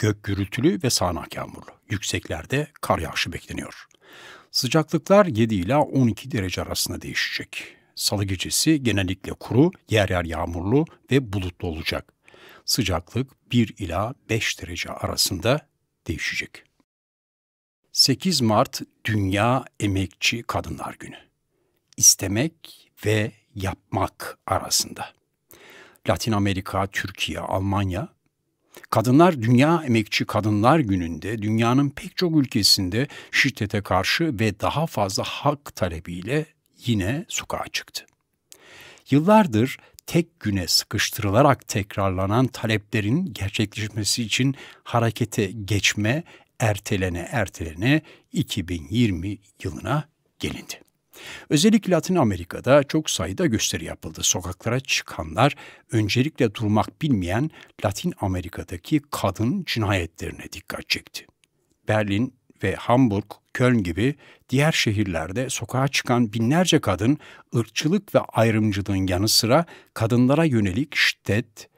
Gök gürültülü ve sağanak yağmurlu. Yükseklerde kar yağışı bekleniyor. Sıcaklıklar 7 ila 12 derece arasında değişecek. Salı gecesi genellikle kuru, yer yer yağmurlu ve bulutlu olacak. Sıcaklık 1 ila 5 derece arasında değişecek. 8 Mart Dünya Emekçi Kadınlar Günü. İstemek ve yapmak arasında. Latin Amerika, Türkiye, Almanya Kadınlar Dünya Emekçi Kadınlar Günü'nde dünyanın pek çok ülkesinde şiddete karşı ve daha fazla hak talebiyle yine sokağa çıktı. Yıllardır tek güne sıkıştırılarak tekrarlanan taleplerin gerçekleşmesi için harekete geçme ertelene ertelene 2020 yılına gelindi. Özellikle Latin Amerika'da çok sayıda gösteri yapıldı. Sokaklara çıkanlar öncelikle durmak bilmeyen Latin Amerika'daki kadın cinayetlerine dikkat çekti. Berlin ve Hamburg, Köln gibi diğer şehirlerde sokağa çıkan binlerce kadın ırkçılık ve ayrımcılığın yanı sıra kadınlara yönelik şiddet,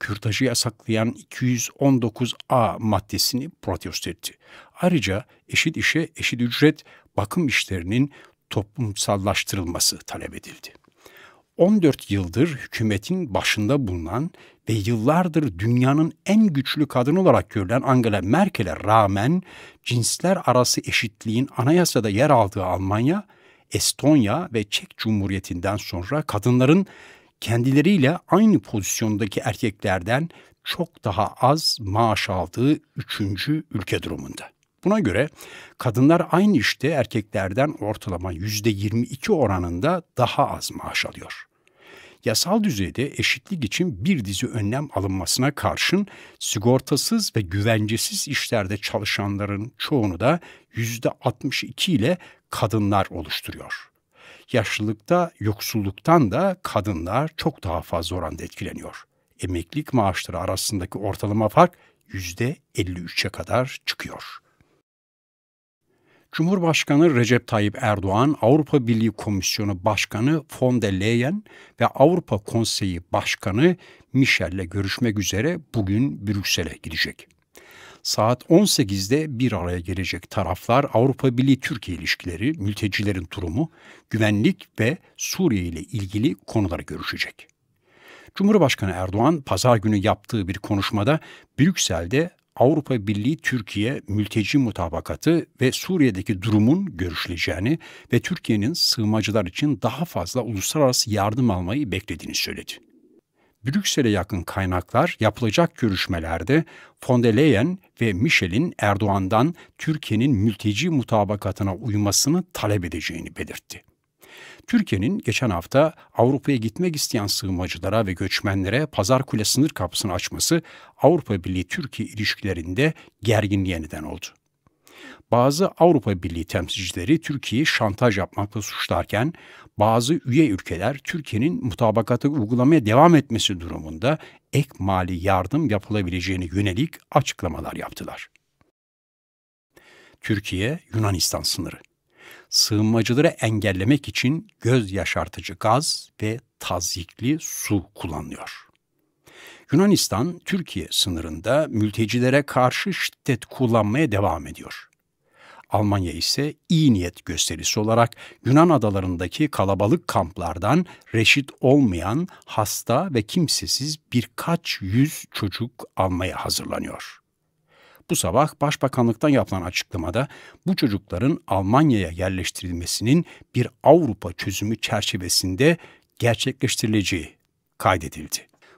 kürtajı yasaklayan 219A maddesini protesto etti. Ayrıca eşit işe eşit ücret, bakım işlerinin toplumsallaştırılması talep edildi. 14 yıldır hükümetin başında bulunan ve yıllardır dünyanın en güçlü kadın olarak görülen Angela Merkel'e rağmen cinsler arası eşitliğin anayasada yer aldığı Almanya, Estonya ve Çek Cumhuriyeti'nden sonra kadınların kendileriyle aynı pozisyondaki erkeklerden çok daha az maaş aldığı üçüncü ülke durumunda. Buna göre kadınlar aynı işte erkeklerden ortalama %22 oranında daha az maaş alıyor. Yasal düzeyde eşitlik için bir dizi önlem alınmasına karşın sigortasız ve güvencesiz işlerde çalışanların çoğunu da %62 ile kadınlar oluşturuyor. Yaşlılıkta yoksulluktan da kadınlar çok daha fazla oranda etkileniyor. Emeklilik maaşları arasındaki ortalama fark %53'e kadar çıkıyor.'' Cumhurbaşkanı Recep Tayyip Erdoğan, Avrupa Birliği Komisyonu Başkanı von der Leyen ve Avrupa Konseyi Başkanı Michel'le görüşmek üzere bugün Brüksel'e gidecek. Saat 18'de bir araya gelecek taraflar Avrupa Birliği Türkiye ilişkileri, mültecilerin durumu, güvenlik ve Suriye ile ilgili konuları görüşecek. Cumhurbaşkanı Erdoğan pazar günü yaptığı bir konuşmada Brüksel'de Avrupa Birliği Türkiye mülteci mutabakatı ve Suriye'deki durumun görüşüleceğini ve Türkiye'nin sığınmacılar için daha fazla uluslararası yardım almayı beklediğini söyledi. Brüksel'e yakın kaynaklar yapılacak görüşmelerde von der Leyen ve Michel'in Erdoğan'dan Türkiye'nin mülteci mutabakatına uymasını talep edeceğini belirtti. Türkiye'nin geçen hafta Avrupa'ya gitmek isteyen sığınmacılara ve göçmenlere Pazar Kule sınır kapısını açması Avrupa Birliği-Türkiye ilişkilerinde gerginliğe neden oldu. Bazı Avrupa Birliği temsilcileri Türkiye'yi şantaj yapmakla suçlarken bazı üye ülkeler Türkiye'nin mutabakatı uygulamaya devam etmesi durumunda ek mali yardım yapılabileceğine yönelik açıklamalar yaptılar. Türkiye-Yunanistan sınırı sığınmacıları engellemek için göz yaşartıcı gaz ve tazikli su kullanıyor. Yunanistan, Türkiye sınırında mültecilere karşı şiddet kullanmaya devam ediyor. Almanya ise iyi niyet gösterisi olarak Yunan adalarındaki kalabalık kamplardan reşit olmayan hasta ve kimsesiz birkaç yüz çocuk almaya hazırlanıyor. Bu sabah Başbakanlıktan yapılan açıklamada bu çocukların Almanya'ya yerleştirilmesinin bir Avrupa çözümü çerçevesinde gerçekleştirileceği kaydedildi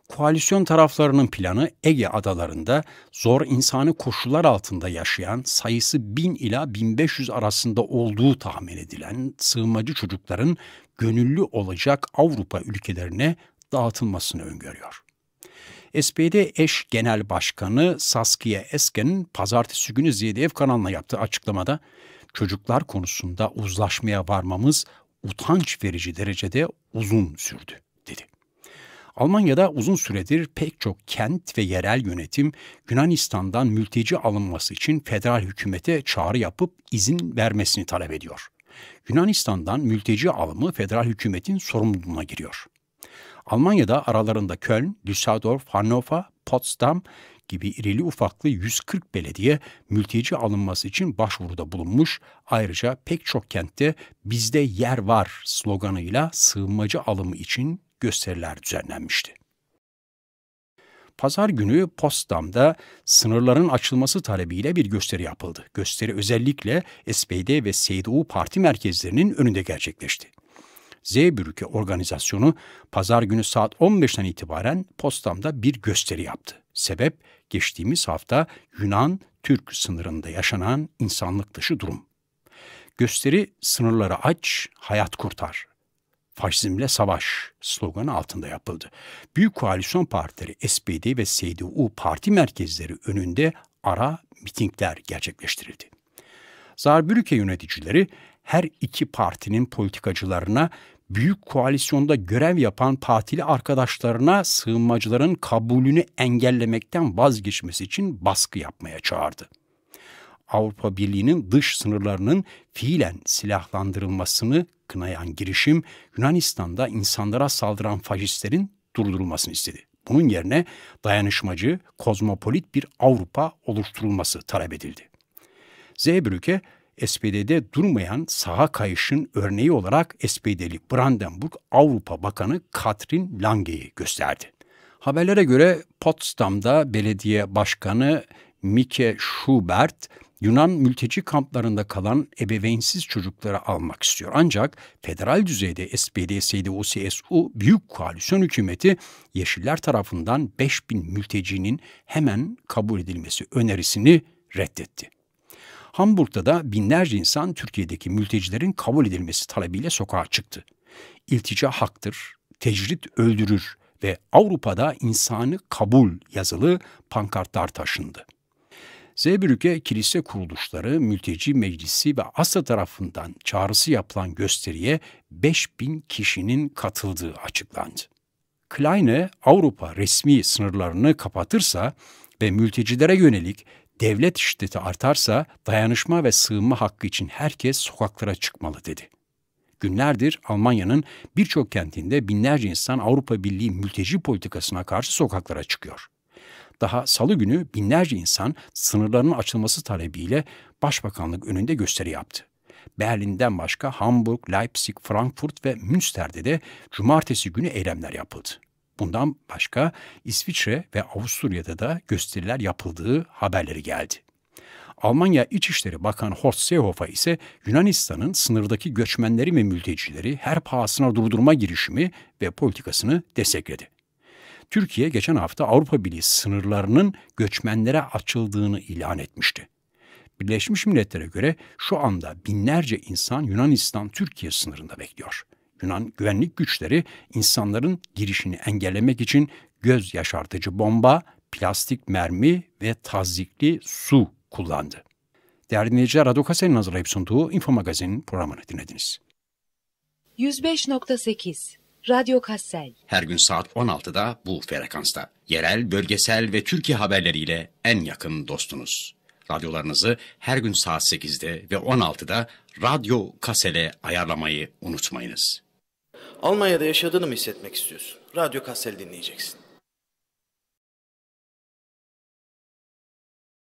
koalisyon taraflarının planı Ege adalarında zor insani koşullar altında yaşayan sayısı 1000 ila 1500 arasında olduğu tahmin edilen sığınmacı çocukların gönüllü olacak Avrupa ülkelerine dağıtılmasını öngörüyor. SPD eş genel başkanı Saskia Esken'in pazartesi günü ZDF kanalına yaptığı açıklamada çocuklar konusunda uzlaşmaya varmamız utanç verici derecede uzun sürdü dedi. Almanya'da uzun süredir pek çok kent ve yerel yönetim Yunanistan'dan mülteci alınması için federal hükümete çağrı yapıp izin vermesini talep ediyor. Yunanistan'dan mülteci alımı federal hükümetin sorumluluğuna giriyor. Almanya'da aralarında Köln, Düsseldorf, Hannover, Potsdam gibi irili ufaklı 140 belediye mülteci alınması için başvuruda bulunmuş. Ayrıca pek çok kentte bizde yer var sloganıyla sığınmacı alımı için gösteriler düzenlenmişti. Pazar günü Potsdam'da sınırların açılması talebiyle bir gösteri yapıldı. Gösteri özellikle SPD ve CDU parti merkezlerinin önünde gerçekleşti. Z organizasyonu pazar günü saat 15'ten itibaren Postam'da bir gösteri yaptı. Sebep geçtiğimiz hafta Yunan-Türk sınırında yaşanan insanlık dışı durum. Gösteri sınırları aç, hayat kurtar. Faşizmle savaş sloganı altında yapıldı. Büyük koalisyon partileri SPD ve CDU parti merkezleri önünde ara mitingler gerçekleştirildi. Zarbürüke yöneticileri her iki partinin politikacılarına büyük koalisyonda görev yapan partili arkadaşlarına sığınmacıların kabulünü engellemekten vazgeçmesi için baskı yapmaya çağırdı. Avrupa Birliği'nin dış sınırlarının fiilen silahlandırılmasını kınayan girişim Yunanistan'da insanlara saldıran faşistlerin durdurulmasını istedi. Bunun yerine dayanışmacı, kozmopolit bir Avrupa oluşturulması talep edildi. Zeybürük'e SPD'de durmayan saha kayışın örneği olarak SPD'li Brandenburg Avrupa Bakanı Katrin Lange'yi gösterdi. Haberlere göre Potsdam'da belediye başkanı Mike Schubert, Yunan mülteci kamplarında kalan ebeveynsiz çocukları almak istiyor. Ancak federal düzeyde SPD, CDU, CSU Büyük Koalisyon Hükümeti Yeşiller tarafından 5000 mültecinin hemen kabul edilmesi önerisini reddetti. Hamburg'da da binlerce insan Türkiye'deki mültecilerin kabul edilmesi talebiyle sokağa çıktı. İltica haktır, tecrit öldürür ve Avrupa'da insanı kabul yazılı pankartlar taşındı. Zeybürük'e kilise kuruluşları, mülteci meclisi ve Asya tarafından çağrısı yapılan gösteriye 5000 kişinin katıldığı açıklandı. Kleine Avrupa resmi sınırlarını kapatırsa ve mültecilere yönelik devlet şiddeti artarsa dayanışma ve sığınma hakkı için herkes sokaklara çıkmalı dedi. Günlerdir Almanya'nın birçok kentinde binlerce insan Avrupa Birliği mülteci politikasına karşı sokaklara çıkıyor. Daha salı günü binlerce insan sınırların açılması talebiyle başbakanlık önünde gösteri yaptı. Berlin'den başka Hamburg, Leipzig, Frankfurt ve Münster'de de cumartesi günü eylemler yapıldı. Bundan başka İsviçre ve Avusturya'da da gösteriler yapıldığı haberleri geldi. Almanya İçişleri Bakanı Horst Seehofer ise Yunanistan'ın sınırdaki göçmenleri ve mültecileri her pahasına durdurma girişimi ve politikasını destekledi. Türkiye geçen hafta Avrupa Birliği sınırlarının göçmenlere açıldığını ilan etmişti. Birleşmiş Milletler'e göre şu anda binlerce insan Yunanistan-Türkiye sınırında bekliyor. Yunan güvenlik güçleri insanların girişini engellemek için göz yaşartıcı bomba, plastik mermi ve tazikli su kullandı. Değerli dinleyiciler, Radyo hazırlayıp sunduğu Info Magazin programını dinlediniz. 105.8 Radyo Kassel. Her gün saat 16'da bu frekansta. Yerel, bölgesel ve Türkiye haberleriyle en yakın dostunuz. Radyolarınızı her gün saat 8'de ve 16'da Radyo Kassel'e ayarlamayı unutmayınız. Almanya'da yaşadığını mı hissetmek istiyorsun? Radyo Kassel dinleyeceksin.